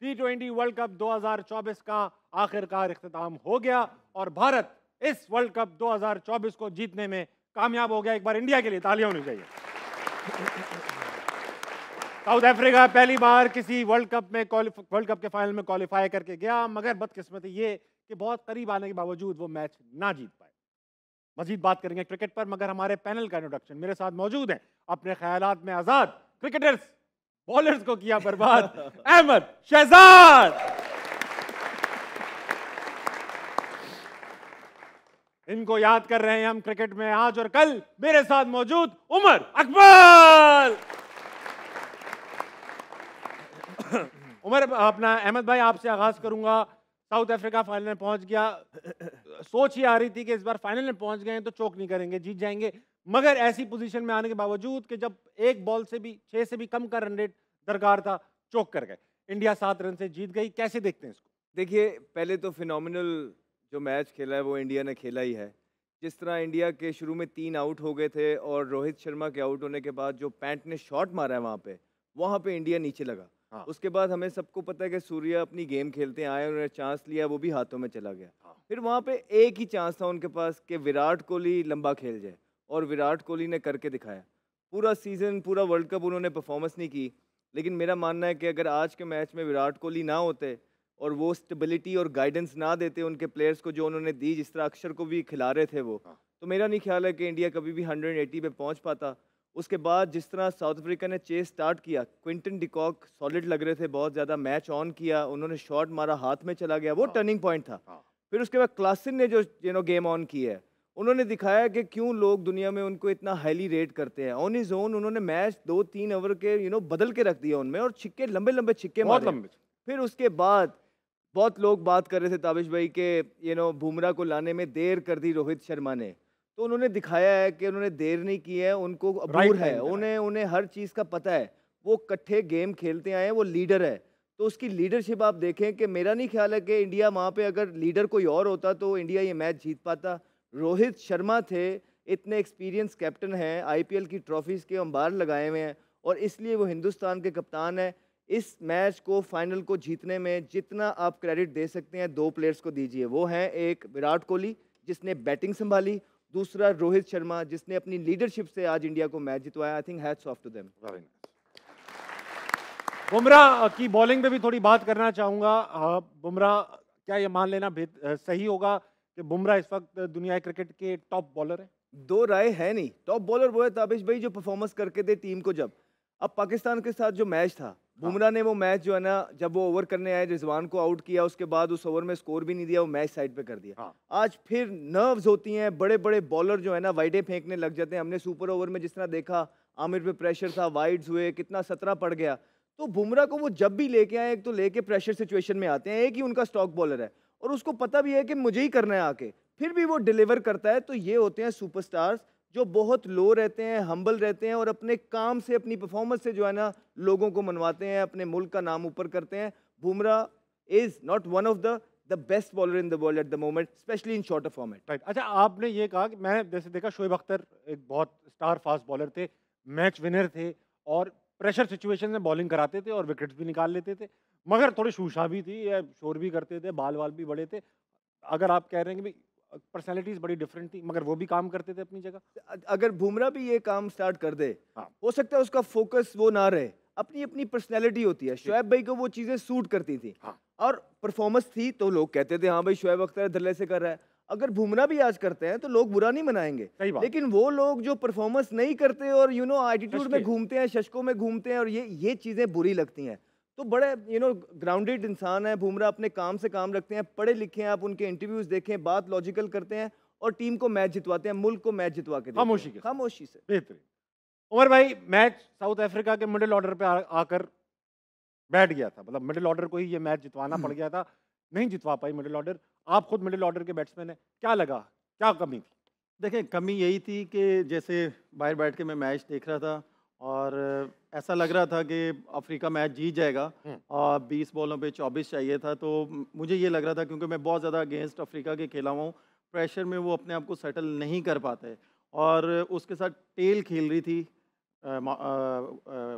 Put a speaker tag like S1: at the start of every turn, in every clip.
S1: T twenty world cup 2024 का आखिरकार अख्ताम हो गया और भारत इस वर्ल्ड कप 2024 को जीतने में कामयाब हो गया एक बार इंडिया के लिए तालियां होनी चाहिए साउथ अफ्रीका पहली बार किसी वर्ल्ड कप में वर्ल्ड कप के फाइनल में क्वालिफाई करके गया मगर बदकिस्मती ये कि बहुत करीब आने के बावजूद वो मैच ना जीत पाए मजीद बात करेंगे क्रिकेट पर मगर हमारे पैनल का इंट्रोडक्शन मेरे साथ मौजूद है अपने ख्याल में आज़ाद क्रिकेटर्स बॉलर्स को किया बर्बाद अहमद शहजाद इनको याद कर रहे हैं हम क्रिकेट में आज और कल मेरे साथ मौजूद उमर अकबर उमर अपना अहमद भाई आपसे आगाज करूंगा साउथ अफ्रीका फाइनल में पहुंच गया सोच ही आ रही थी कि इस बार फाइनल में पहुंच गए तो चौक नहीं करेंगे जीत जाएंगे मगर ऐसी पोजीशन में आने के बावजूद कि जब एक बॉल से भी छः से भी कम का रन रेट दरकार था चौक कर गए इंडिया सात रन
S2: से जीत गई कैसे देखते हैं इसको देखिए पहले तो फिनोमिनल जो मैच खेला है वो इंडिया ने खेला ही है जिस तरह इंडिया के शुरू में तीन आउट हो गए थे और रोहित शर्मा के आउट होने के बाद जो पैंट ने शॉट मारा है वहाँ पे वहाँ पे इंडिया नीचे लगा हाँ। उसके बाद हमें सबको पता है कि सूर्या अपनी गेम खेलते आए उन्होंने चांस लिया वो भी हाथों में चला गया हाँ। फिर वहाँ पे एक ही चांस था उनके पास कि विराट कोहली लंबा खेल जाए और विराट कोहली ने करके दिखाया पूरा सीज़न पूरा वर्ल्ड कप उन्होंने परफॉर्मेंस नहीं की लेकिन मेरा मानना है कि अगर आज के मैच में विराट कोहली ना होते और वो स्टेबिलिटी और गाइडेंस ना देते उनके प्लेयर्स को जो उन्होंने दी जिस तरह अक्षर को भी खिला रहे थे वो हाँ। तो मेरा नहीं ख्याल है कि इंडिया कभी भी एटी पे पहुँच पाता उसके बाद जिस तरह साउथ अफ्रीका ने चेस स्टार्ट किया क्विंटन डिकॉक सॉलिड लग रहे थे बहुत ज़्यादा मैच ऑन किया उन्होंने शॉट मारा हाथ में चला गया वो टर्निंग हाँ। पॉइंट था हाँ। फिर उसके बाद क्लासिन ने जो यू नो गेम ऑन किया है उन्होंने दिखाया कि क्यों लोग दुनिया में उनको इतना हाईली रेट करते हैं ऑन इज ओन उन्होंने मैच दो तीन ओवर के यू you नो know, बदल के रख दिया उनमें और छिक्के लंबे लंबे छिक्के बहुत लंबे फिर उसके बाद बहुत लोग बात कर रहे थे ताबिश भाई के यू नो बुमरा को लाने में देर कर दी रोहित शर्मा ने तो उन्होंने दिखाया है कि उन्होंने देर नहीं की है उनको अबूर है उन्हें उन्हें हर चीज़ का पता है वो कट्ठे गेम खेलते आए हैं वो लीडर है तो उसकी लीडरशिप आप देखें कि मेरा नहीं ख्याल है कि इंडिया वहाँ पे अगर लीडर कोई और होता तो इंडिया ये मैच जीत पाता रोहित शर्मा थे इतने एक्सपीरियंस कैप्टन हैं आईपीएल की ट्रॉफीज़ के अंबार लगाए हुए हैं और इसलिए वो हिंदुस्तान के कप्तान हैं इस मैच को फाइनल को जीतने में जितना आप क्रेडिट दे सकते हैं दो प्लेयर्स को दीजिए वो हैं एक विराट कोहली जिसने बैटिंग संभाली दूसरा रोहित शर्मा जिसने अपनी लीडरशिप से आज इंडिया को मैच जितवाया I think hats off to them Bumrah की बॉलिंग पे भी थोड़ी बात
S1: करना चाहूँगा बुमराह क्या ये मान लेना सही होगा कि बुमराह इस वक्त
S2: दुनिया क्रिकेट के टॉप बॉलर है दो राय है नहीं टॉप बॉलर वो है ताबिश भाई जो परफॉर्मेंस करके थे टीम को जब अब पाकिस्तान के साथ जो मैच था हाँ। बुमराह ने वो मैच जो है ना जब वो ओवर करने आए रिजवान को आउट किया उसके बाद उस ओवर में स्कोर भी नहीं दिया वो मैच साइड पे कर दिया हाँ। आज फिर नर्व्स होती हैं बड़े बड़े बॉलर जो है ना वाइडे फेंकने लग जाते हैं हमने सुपर ओवर में जिस तरह देखा आमिर पे प्रेशर था वाइड्स हुए कितना सत्रह पड़ गया तो बुमराह को वो जब भी लेके आए एक तो लेके प्रेशर सिचुएशन में आते हैं एक ही उनका स्टॉक बॉलर है और उसको पता भी है कि मुझे ही करना है आके फिर भी वो डिलीवर करता है तो ये होते हैं सुपरस्टार्स जो बहुत लो रहते हैं हम्बल रहते हैं और अपने काम से अपनी परफॉर्मेंस से जो है ना लोगों को मनवाते हैं अपने मुल्क का नाम ऊपर करते हैं Bumrah is not one of the the best bowler in the world at the moment specially in shorter format
S1: right अच्छा आपने ये कहा कि मैं जैसे देखा शोएब अख्तर एक बहुत स्टार फास्ट बॉलर थे मैच विनर थे और प्रेशर सिचुएशन में बॉलिंग कराते थे और विकेट्स भी निकाल लेते थे मगर थोड़ी शूशा भी थी शोर भी करते थे बाल वाल भी बड़े थे अगर आप कह रहे हैं कि
S2: पर्सनैलिटीज बड़ी डिफरेंट थी मगर वो भी काम करते थे अपनी जगह अगर बुमरा भी ये काम स्टार्ट कर दे हाँ। हो सकता है उसका फोकस वो ना रहे अपनी अपनी पर्सनैलिटी होती है शोएब भाई को वो चीज़ें सूट करती थी हाँ। और परफॉर्मेंस थी तो लोग कहते थे हाँ भाई शोएब अख्तर धल्ले से कर रहा है अगर भूमना भी आज करते हैं तो लोग बुरा नहीं मनाएंगे लेकिन वो लोग जो परफॉर्मेंस नहीं करते और यू नो एटीट्यूड में घूमते हैं शशकों में घूमते हैं और ये ये चीज़ें बुरी लगती हैं तो बड़े यू नो ग्राउंडेड इंसान है भूमरा अपने काम से काम रखते हैं पढ़े लिखे हैं आप उनके इंटरव्यूज़ देखें बात लॉजिकल करते हैं और टीम को मैच जितवाते हैं मुल्क को मैच जितवा के खामोशी के खामोशी से बेहतरीन उमर
S1: भाई मैच साउथ अफ्रीका के मिडिल ऑर्डर पे आकर बैठ गया था मतलब मिडिल ऑर्डर को ही ये मैच जितवाना पड़ गया था नहीं जितवा पाई मिडिल ऑर्डर आप खुद मिडिल ऑर्डर के बैट्समैन हैं क्या लगा क्या कमी थी देखें कमी यही थी कि जैसे बाहर बैठ के मैं मैच देख रहा था
S3: और ऐसा लग रहा था कि अफ्रीका मैच जीत जाएगा हम्म। और 20 बॉलों पे 24 चाहिए था तो मुझे ये लग रहा था क्योंकि मैं बहुत ज़्यादा अगेंस्ट अफ्रीका के खेला हुआ प्रेशर में वो अपने आप को सेटल नहीं कर पाते और उसके साथ टेल खेल रही थी आ, आ, आ,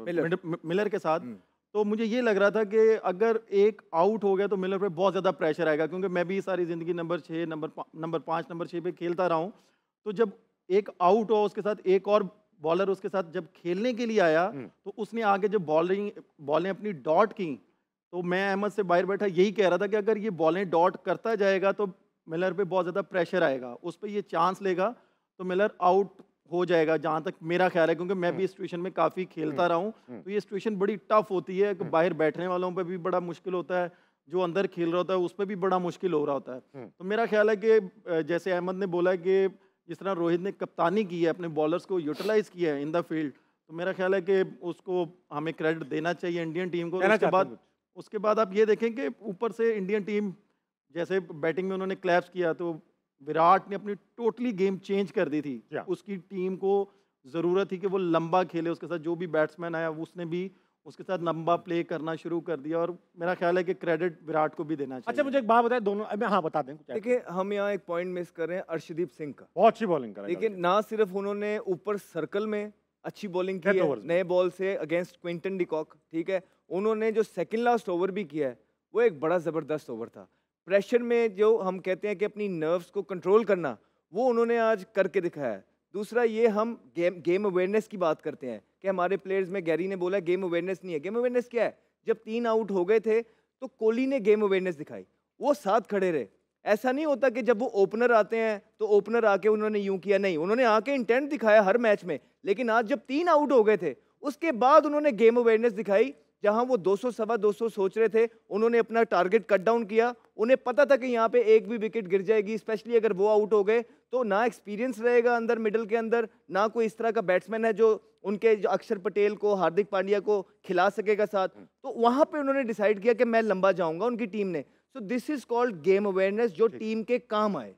S3: मिलर।, मिलर के साथ हम्म। तो मुझे ये लग रहा था कि अगर एक आउट हो गया तो मिलर पे बहुत ज़्यादा प्रेशर आएगा क्योंकि मैं भी सारी ज़िंदगी नंबर छः नंबर नंबर पाँच नंबर छः पे खेलता रहा हूँ तो जब एक आउट हो उसके साथ एक और बॉलर उसके साथ जब खेलने के लिए आया हम्म। तो उसने आगे जब बॉलिंग बॉलें अपनी डॉट की तो मैं अहमद से बाहर बैठा यही कह रहा था कि अगर ये बॉलें डॉट करता जाएगा तो मिलर पे बहुत ज़्यादा प्रेशर आएगा उस पर ये चांस लेगा तो मिलर आउट हो जाएगा जहाँ तक मेरा ख्याल है क्योंकि मैं भी हम्म। इस सिचुएशन में काफ़ी खेलता हम्म। रहा हूँ तो ये सिचुएशन बड़ी टफ होती है कि बाहर बैठने वालों पर भी बड़ा मुश्किल होता है जो अंदर खेल रहा होता है उस पर भी बड़ा मुश्किल हो रहा होता है तो मेरा ख्याल है कि जैसे अहमद ने बोला कि जिस तरह रोहित ने कप्तानी की है अपने बॉलर्स को यूटिलाइज़ किया है इन द फील्ड तो मेरा ख्याल है कि उसको हमें क्रेडिट देना चाहिए इंडियन टीम को उसके बाद उसके बाद आप ये देखें कि ऊपर से इंडियन टीम जैसे बैटिंग में उन्होंने क्लैप्स किया तो विराट ने अपनी टोटली गेम चेंज कर दी थी उसकी टीम को ज़रूरत थी कि वो लंबा खेले उसके साथ जो भी बैट्समैन आया उसने भी उसके साथ लंबा प्ले करना शुरू कर दिया और मेरा ख्याल है कि
S2: क्रेडिट विराट को भी देना अच्छा, चाहिए अच्छा
S1: मुझे एक बात बताए दोनों अब हाँ बता दें
S2: देखिए हम यहाँ एक पॉइंट मिस कर रहे हैं अर्शदीप सिंह का बहुत अच्छी बॉलिंग कर लेकिन अच्छा। ना सिर्फ उन्होंने ऊपर सर्कल में अच्छी बॉलिंग की है नए बॉल से अगेंस्ट क्विंटन डिकॉक ठीक है उन्होंने जो सेकेंड लास्ट ओवर भी किया है वो एक बड़ा ज़बरदस्त ओवर था प्रेशर में जो हम कहते हैं कि अपनी नर्व्स को कंट्रोल करना वो उन्होंने आज करके दिखाया है दूसरा ये हम गेम गेम अवेयरनेस की बात करते हैं कि हमारे प्लेयर्स में गैरी ने बोला गेम अवेयरनेस नहीं है गेम अवेयरनेस क्या है जब तीन आउट हो गए थे तो कोहली ने गेम अवेयरनेस दिखाई वो साथ खड़े रहे ऐसा नहीं होता कि जब वो ओपनर आते हैं तो ओपनर आके उन्होंने यूं किया नहीं उन्होंने आके इंटेंट दिखाया हर मैच में लेकिन आज जब तीन आउट हो गए थे उसके बाद उन्होंने गेम अवेयरनेस दिखाई जहां वो 200 सवा दो सोच रहे थे उन्होंने अपना टारगेट कट डाउन किया उन्हें पता था कि यहाँ पे एक भी विकेट गिर जाएगी स्पेशली अगर वो आउट हो गए तो ना एक्सपीरियंस रहेगा अंदर मिडल के अंदर ना कोई इस तरह का बैट्समैन है जो उनके जो अक्षर पटेल को हार्दिक पांड्या को खिला सकेगा साथ तो वहाँ पर उन्होंने डिसाइड किया कि मैं लंबा जाऊँगा उनकी टीम ने so this is called game awareness जो टीम के काम आए